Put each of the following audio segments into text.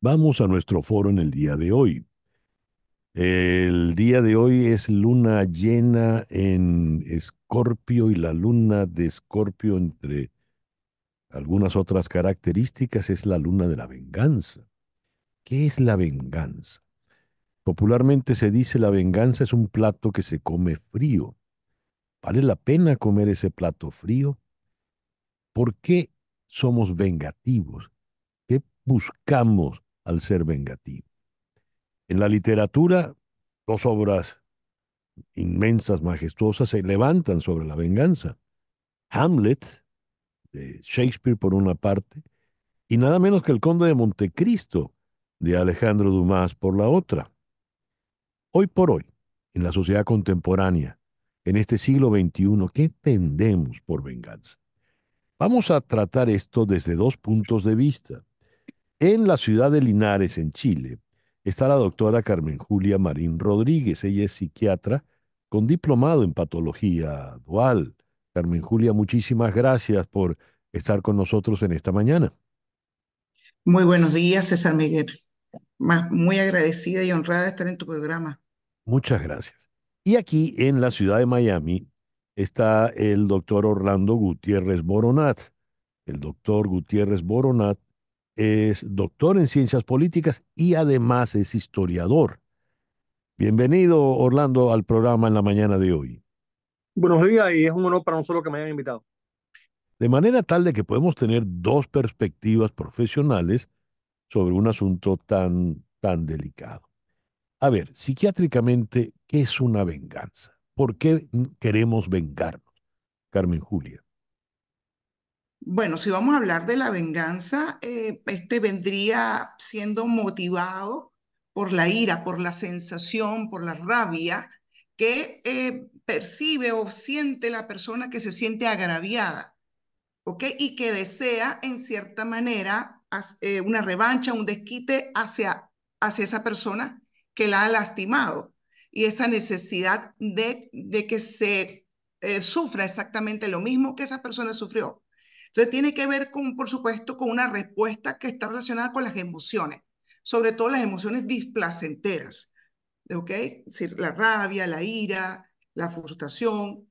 Vamos a nuestro foro en el día de hoy. El día de hoy es luna llena en Escorpio y la luna de Escorpio, entre algunas otras características, es la luna de la venganza. ¿Qué es la venganza? Popularmente se dice la venganza es un plato que se come frío. ¿Vale la pena comer ese plato frío? ¿Por qué somos vengativos? ¿Qué buscamos al ser vengativos? En la literatura, dos obras inmensas, majestuosas, se levantan sobre la venganza. Hamlet, de Shakespeare por una parte, y nada menos que el Conde de Montecristo, de Alejandro Dumas por la otra. Hoy por hoy, en la sociedad contemporánea, en este siglo XXI, ¿qué tendemos por venganza? Vamos a tratar esto desde dos puntos de vista. En la ciudad de Linares, en Chile, está la doctora Carmen Julia Marín Rodríguez. Ella es psiquiatra con diplomado en patología dual. Carmen Julia, muchísimas gracias por estar con nosotros en esta mañana. Muy buenos días, César Miguel. Muy agradecida y honrada de estar en tu programa. Muchas gracias. Y aquí en la ciudad de Miami está el doctor Orlando Gutiérrez Boronat. El doctor Gutiérrez Boronat es doctor en ciencias políticas y además es historiador. Bienvenido, Orlando, al programa en la mañana de hoy. Buenos días y es un honor para nosotros que me hayan invitado. De manera tal de que podemos tener dos perspectivas profesionales sobre un asunto tan, tan delicado. A ver, psiquiátricamente, ¿qué es una venganza? ¿Por qué queremos vengarnos? Carmen Julia. Bueno, si vamos a hablar de la venganza, eh, este vendría siendo motivado por la ira, por la sensación, por la rabia que eh, percibe o siente la persona que se siente agraviada, ¿ok? Y que desea, en cierta manera, eh, una revancha, un desquite hacia, hacia esa persona que la ha lastimado y esa necesidad de, de que se eh, sufra exactamente lo mismo que esa persona sufrió. Entonces tiene que ver con, por supuesto, con una respuesta que está relacionada con las emociones, sobre todo las emociones displacenteras, ¿ok? Es decir, la rabia, la ira, la frustración,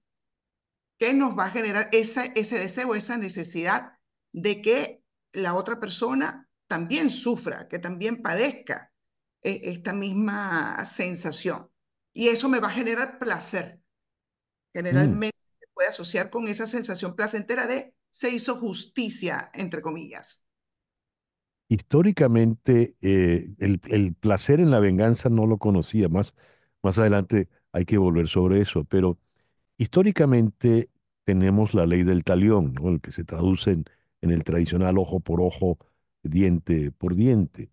que nos va a generar ese deseo, esa necesidad de que la otra persona también sufra, que también padezca eh, esta misma sensación y eso me va a generar placer. Generalmente mm. se puede asociar con esa sensación placentera de se hizo justicia, entre comillas. Históricamente, eh, el, placer en la venganza no lo conocía, más, más adelante hay que volver sobre eso, pero históricamente tenemos la ley del talión, el que se traduce en el tradicional ojo por ojo, diente por diente.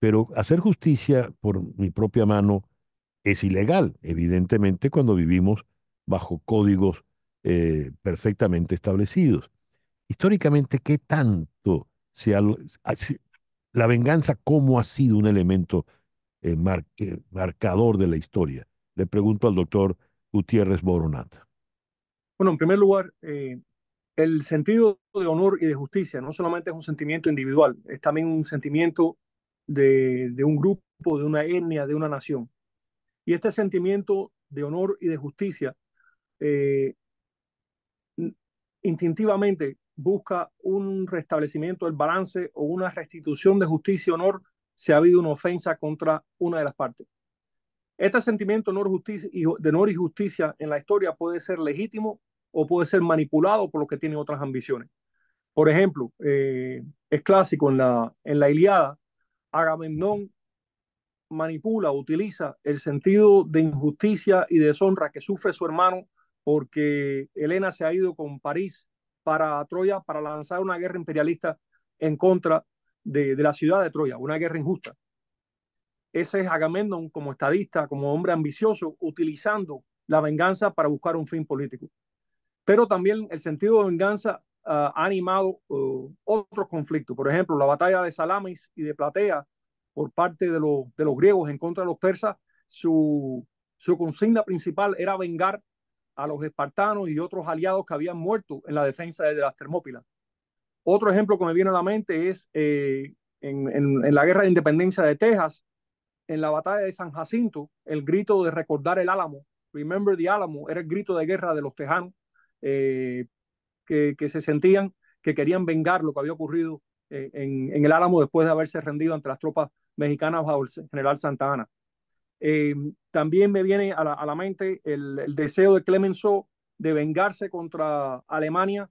Pero hacer justicia por mi propia mano es ilegal, evidentemente, cuando vivimos bajo códigos eh, perfectamente establecidos. Históricamente, ¿qué tanto se ah, la venganza cómo ha sido un elemento eh, eh, marcador de la historia? Le pregunto al doctor Gutiérrez Boronat. Bueno, en primer lugar, el sentido de honor y de justicia no solamente es un sentimiento individual, es también un sentimiento de un grupo, de una etnia, de una nación. Y este sentimiento de honor y de justicia eh, instintivamente busca un restablecimiento del balance o una restitución de justicia y honor si ha habido una ofensa contra una de las partes. Este sentimiento de honor, y justicia en la historia puede ser legítimo o puede ser manipulado por los que tienen otras ambiciones. Por ejemplo, eh, es clásico en la, en la Iliada, Agamenón manipula, utiliza el sentido de injusticia y deshonra que sufre su hermano porque Elena se ha ido con París para Troya para lanzar una guerra imperialista en contra de, la ciudad de Troya, una guerra injusta. Ese es Agamemnon como estadista, como hombre ambicioso, utilizando la venganza para buscar un fin político. Pero también el sentido de venganza ah, ha animado oh, otros conflictos. Por ejemplo, la batalla de Salamis y de Platea por parte de, de los griegos en contra de los persas, su, su consigna principal era vengar a los espartanos y otros aliados que habían muerto en la defensa de las Termópilas. Otro ejemplo que me viene a la mente es eh, en, la Guerra de Independencia de Texas, en la batalla de San Jacinto, el grito de recordar el Álamo, Remember the Álamo, era el grito de guerra de los tejanos eh, que, que, se sentían que querían vengar lo que había ocurrido eh, en, en, el Álamo después de haberse rendido ante las tropas mexicana bajo general Santana. Eh, también me viene a la, mente el, deseo de Clemenceau de vengarse contra Alemania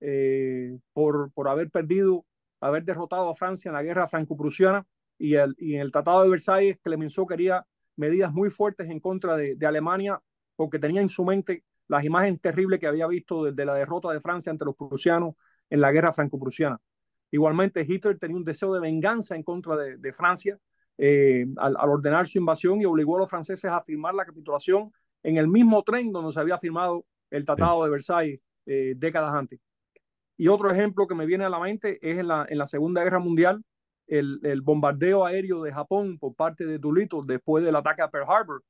eh, por, por haber perdido, haber derrotado a Francia en la guerra franco-prusiana y, en el Tratado de Versalles Clemenceau quería medidas muy fuertes en contra de, de, Alemania porque tenía en su mente las imágenes terribles que había visto desde la derrota de Francia ante los prusianos en la guerra franco-prusiana. Igualmente, Hitler tenía un deseo de venganza en contra de, Francia eh, al, ordenar su invasión y obligó a los franceses a firmar la capitulación en el mismo tren donde se había firmado el Tratado de Versalles eh, décadas antes. Y otro ejemplo que me viene a la mente es en la, Segunda Guerra Mundial, el, bombardeo aéreo de Japón por parte de Tulito después del ataque a Pearl Harbor.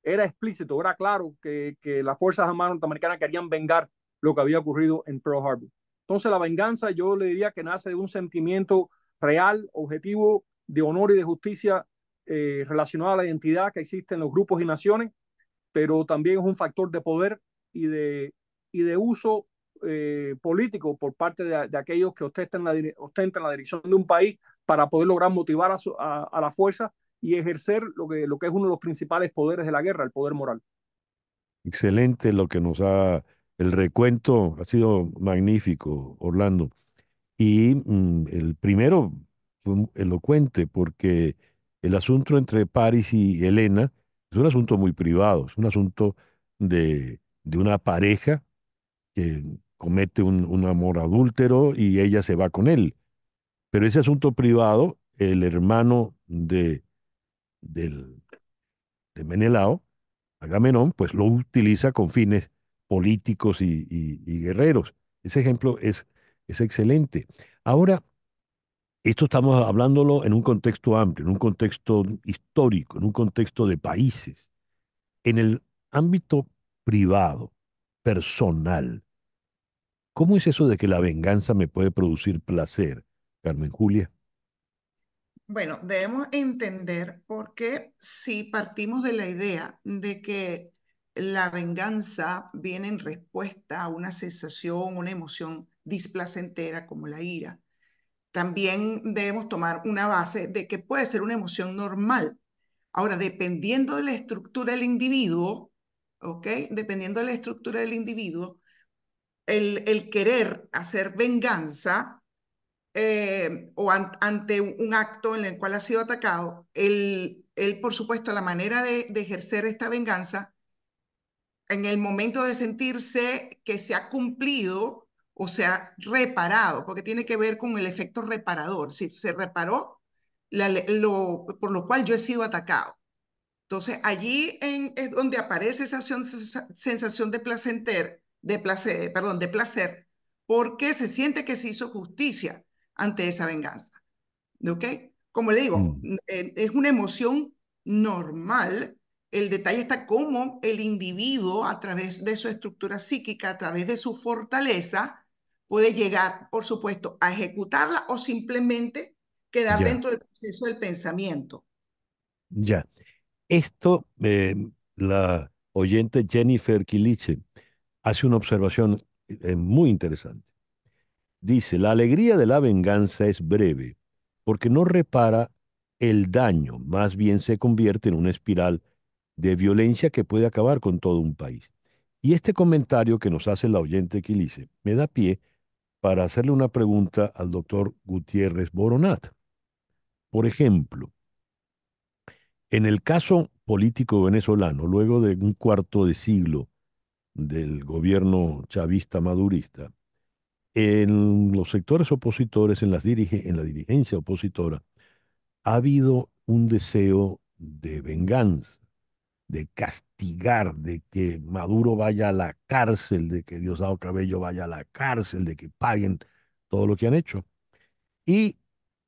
Era explícito, era claro que, que las Fuerzas Armadas norteamericanas querían vengar lo que había ocurrido en Pearl Harbor. Entonces la venganza yo le diría que nace de un sentimiento real, objetivo, de honor y de justicia eh, relacionado a la identidad que existe en los grupos y naciones, pero también es un factor de poder y de, y de uso eh, político por parte de, aquellos que ostentan la, ostentan la, dirección de un país para poder lograr motivar a, a, a, la fuerza y ejercer lo que, lo que es uno de los principales poderes de la guerra, el poder moral. Excelente lo que nos ha el recuento ha sido magnífico, Orlando. Y mm, el primero fue elocuente porque el asunto entre París y Elena es un asunto muy privado, es un asunto de, de una pareja que comete un, amor adúltero y ella se va con él. Pero ese asunto privado, el hermano de, de Menelao, Agamenón, pues lo utiliza con fines políticos y, guerreros. Ese ejemplo es, es excelente. Ahora, esto estamos hablándolo en un contexto amplio, en un contexto histórico, en un contexto de países. En el ámbito privado, personal, ¿cómo es eso de que la venganza me puede producir placer, Carmen Julia? Bueno, debemos entender por qué si partimos de la idea de que la venganza viene en respuesta a una sensación, una emoción displacentera como la ira. También debemos tomar una base de que puede ser una emoción normal. Ahora, dependiendo de la estructura del individuo, ¿ok? Dependiendo de la estructura del individuo, el, querer hacer venganza eh, o ante un acto en el cual ha sido atacado, él, por supuesto, la manera de ejercer esta venganza en el momento de sentirse que se ha cumplido o se ha reparado, porque tiene que ver con el efecto reparador, si se reparó lo, por lo cual yo he sido atacado. Entonces, allí es donde aparece esa sensación de placer, de placer, perdón, de placer, porque se siente que se hizo justicia ante esa venganza. ¿Ok? Como le digo, mm. eh, es una emoción normal el detalle está cómo el individuo, a través de su estructura psíquica, a través de su fortaleza, puede llegar, por supuesto, a ejecutarla o simplemente quedar dentro del proceso del pensamiento. Ya. Esto, em, la oyente Jennifer Kiliche hace una observación eh, muy interesante. Dice, la alegría de la venganza es breve, porque no repara el daño, más bien se convierte en una espiral de violencia que puede acabar con todo un país. Y este comentario que nos hace la oyente Quilice me da pie para hacerle una pregunta al doctor Gutiérrez Boronat. Por ejemplo, en el caso político venezolano, luego de un cuarto de siglo del gobierno chavista madurista, en los sectores opositores, en, en la dirigencia opositora, ha habido un deseo de venganza, de castigar, de que Maduro vaya a la cárcel, de que Diosdado Cabello vaya a la cárcel, de que paguen todo lo que han hecho. Y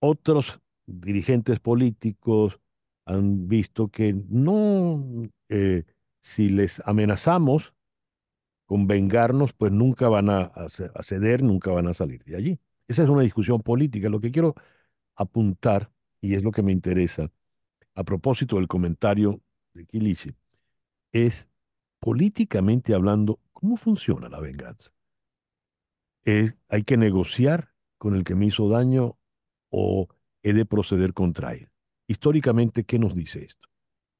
otros dirigentes políticos han visto que no, eh, si les amenazamos con vengarnos, pues nunca van a ceder, nunca van a salir de allí. Esa es una discusión política. Lo que quiero apuntar, y es lo que me interesa, a propósito del comentario de es, políticamente hablando, cómo funciona la venganza. hay que negociar con el que me hizo daño o he de proceder contra él. Históricamente, ¿qué nos dice esto?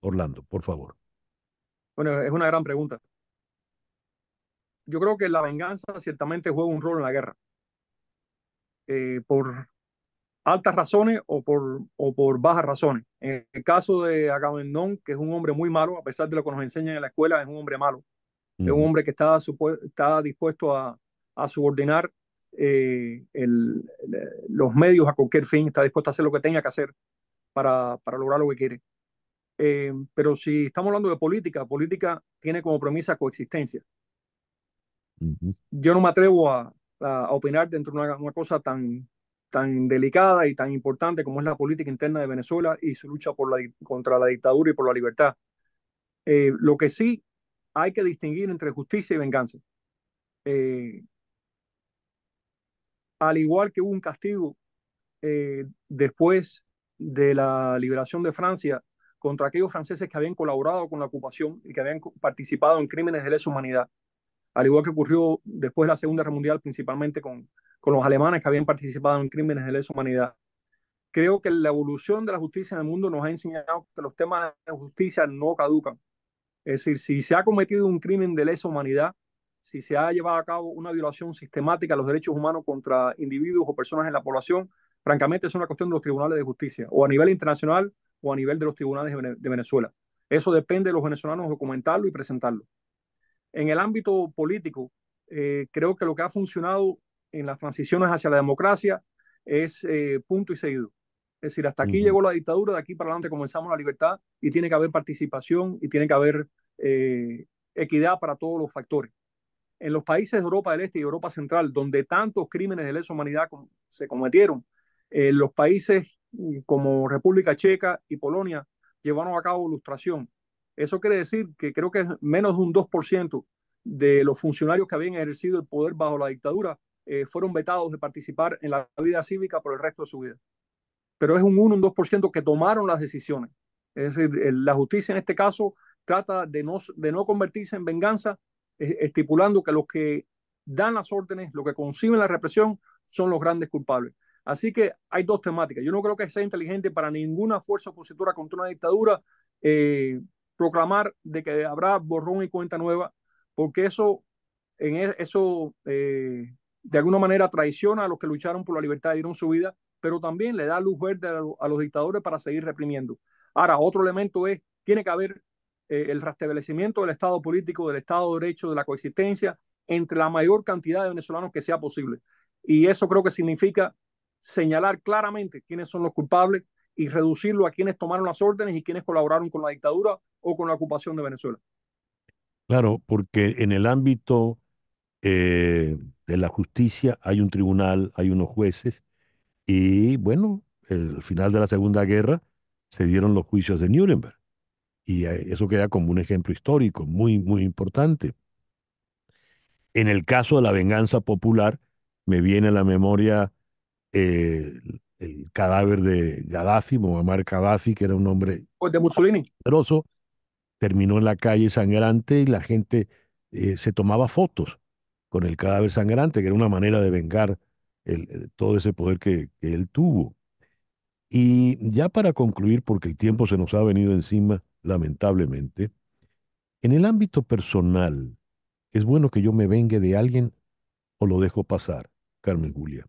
Orlando, por favor. Bueno, es una gran pregunta. Yo creo que la venganza ciertamente juega un rol en la guerra. Eh, por altas razones o por, o por bajas razones. En el caso de Agamemnon, que es un hombre muy malo, a pesar de lo que nos enseñan en la escuela, es un hombre malo. Es un hombre que está, dispuesto a, subordinar eh, los medios a cualquier fin, está dispuesto a hacer lo que tenga que hacer para, lograr lo que quiere. Eh, pero si estamos hablando de política, política tiene como premisa coexistencia. Yo no me atrevo a, opinar dentro de una, cosa tan, tan delicada y tan importante como es la política interna de Venezuela y su lucha por la, contra la dictadura y por la libertad. Eh, lo que sí hay que distinguir entre justicia y venganza. Eh, al igual que hubo un castigo eh, después de la liberación de Francia contra aquellos franceses que habían colaborado con la ocupación y que habían participado en crímenes de lesa humanidad, al igual que ocurrió después de la Segunda Guerra Mundial, principalmente con, con los alemanes que habían participado en crímenes de lesa humanidad. Creo que la evolución de la justicia en el mundo nos ha enseñado que los temas de justicia no caducan. Es decir, si se ha cometido un crimen de lesa humanidad, si se ha llevado a cabo una violación sistemática a los derechos humanos contra individuos o personas en la población, francamente es una cuestión de los tribunales de justicia, o a nivel internacional o a nivel de los tribunales de Venezuela. Eso depende de los venezolanos documentarlo y presentarlo. En el ámbito político, eh, creo que lo que ha funcionado en las transiciones hacia la democracia es eh, punto y seguido. Es decir, hasta aquí llegó la dictadura, de aquí para adelante comenzamos la libertad y tiene que haber participación y tiene que haber eh, equidad para todos los factores. En los países de Europa del Este y Europa Central, donde tantos crímenes de lesa humanidad se cometieron, eh, los países mm, como República Checa y Polonia llevaron a cabo ilustración. Eso quiere decir que creo que menos de un 2% de los funcionarios que habían ejercido el poder bajo la dictadura eh, fueron vetados de participar en la vida cívica por el resto de su vida. Pero es un 1, un 2% que tomaron las decisiones. Es decir, la justicia en este caso trata de no, de no convertirse en venganza, eh, estipulando que los que dan las órdenes, los que conciben la represión, son los grandes culpables. Así que hay dos temáticas. Yo no creo que sea inteligente para ninguna fuerza opositora contra una dictadura eh, proclamar de que habrá borrón y cuenta nueva, porque eso, en e, eso de alguna manera traiciona a los que lucharon por la libertad y dieron su vida, pero también le da luz verde a, los dictadores para seguir reprimiendo. Ahora, otro elemento es, tiene que haber eh, el restablecimiento del Estado político, del Estado de Derecho, de la coexistencia entre la mayor cantidad de venezolanos que sea posible. Y eso creo que significa señalar claramente quiénes son los culpables y reducirlo a quienes tomaron las órdenes y quienes colaboraron con la dictadura o con la ocupación de Venezuela. Claro, porque en el ámbito eh, de la justicia, hay un tribunal, hay unos jueces, y bueno, el, al final de la Segunda Guerra se dieron los juicios de Nuremberg. Y eh, eso queda como un ejemplo histórico muy, muy importante. En el caso de la venganza popular, me viene a la memoria eh, el cadáver de Gaddafi, Muammar Gaddafi, que era un hombre pues, de Mussolini. Poderoso, terminó en la calle sangrante y la gente se tomaba fotos con el cadáver sangrante, que era una manera de vengar eh, todo ese poder que, él tuvo. Y ya para concluir, porque el tiempo se nos ha venido encima, lamentablemente, en el ámbito personal, ¿es bueno que yo me vengue de alguien o lo dejo pasar, Carmen Julia?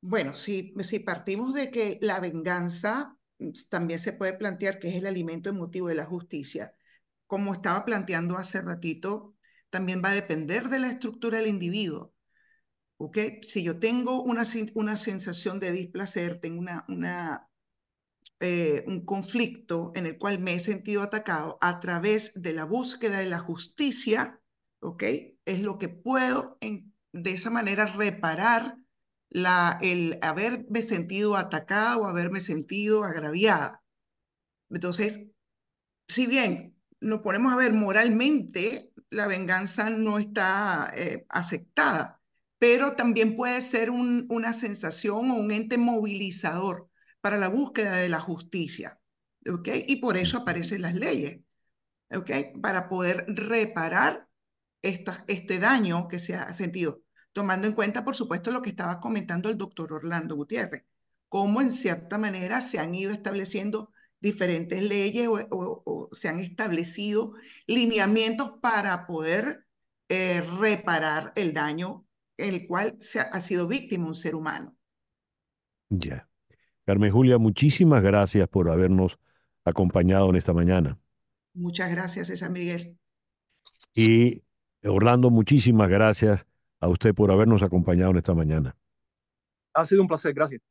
Bueno, si, si partimos de que la venganza mm, también se puede plantear que es el alimento emotivo de la justicia, como estaba planteando hace ratito también va a depender de la estructura del individuo. ¿Ok? Si yo tengo una, una sensación de displacer, tengo una, eh, un conflicto en el cual me he sentido atacado a través de la búsqueda de la justicia, ¿ok? Es lo que puedo en, de esa manera reparar la, el haberme sentido atacado o haberme sentido agraviada. Entonces, si bien nos ponemos a ver moralmente, la venganza no está eh, aceptada, pero también puede ser una sensación o un ente movilizador para la búsqueda de la justicia. ¿okay? Y por eso aparecen las leyes, ¿okay? para poder reparar este daño que se ha sentido, tomando en cuenta, por supuesto, lo que estaba comentando el doctor Orlando Gutiérrez, cómo en cierta manera se han ido estableciendo diferentes leyes o, se han establecido lineamientos para poder eh, reparar el daño el cual se ha, sido víctima un ser humano. Ya. Carmen Julia, muchísimas gracias por habernos acompañado en esta mañana. Muchas gracias, César Miguel. Y Orlando, muchísimas gracias a usted por habernos acompañado en esta mañana. Ha sido un placer, gracias.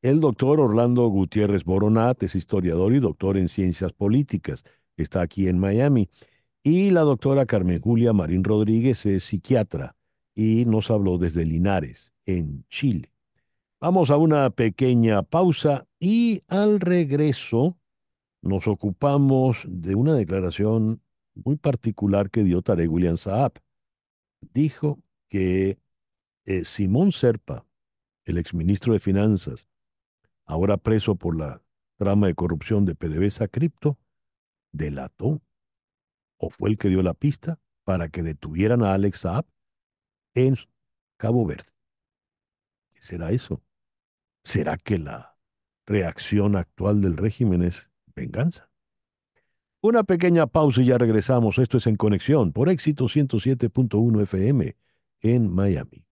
El doctor Orlando Gutiérrez Boronat es historiador y doctor en ciencias políticas. Está aquí en Miami. Y la doctora Carmen Julia Marín Rodríguez es psiquiatra y nos habló desde Linares, en Chile. Vamos a una pequeña pausa y al regreso nos ocupamos de una declaración muy particular que dio Tarek William Saab. Dijo que eh, Simón Serpa, el exministro de Finanzas, ahora preso por la trama de corrupción de PDVSA Cripto, delató o fue el que dio la pista para que detuvieran a Alex Saab en Cabo Verde. ¿Qué será eso? ¿Será que la reacción actual del régimen es venganza? Una pequeña pausa y ya regresamos. Esto es En Conexión por éxito 107.1 FM en Miami.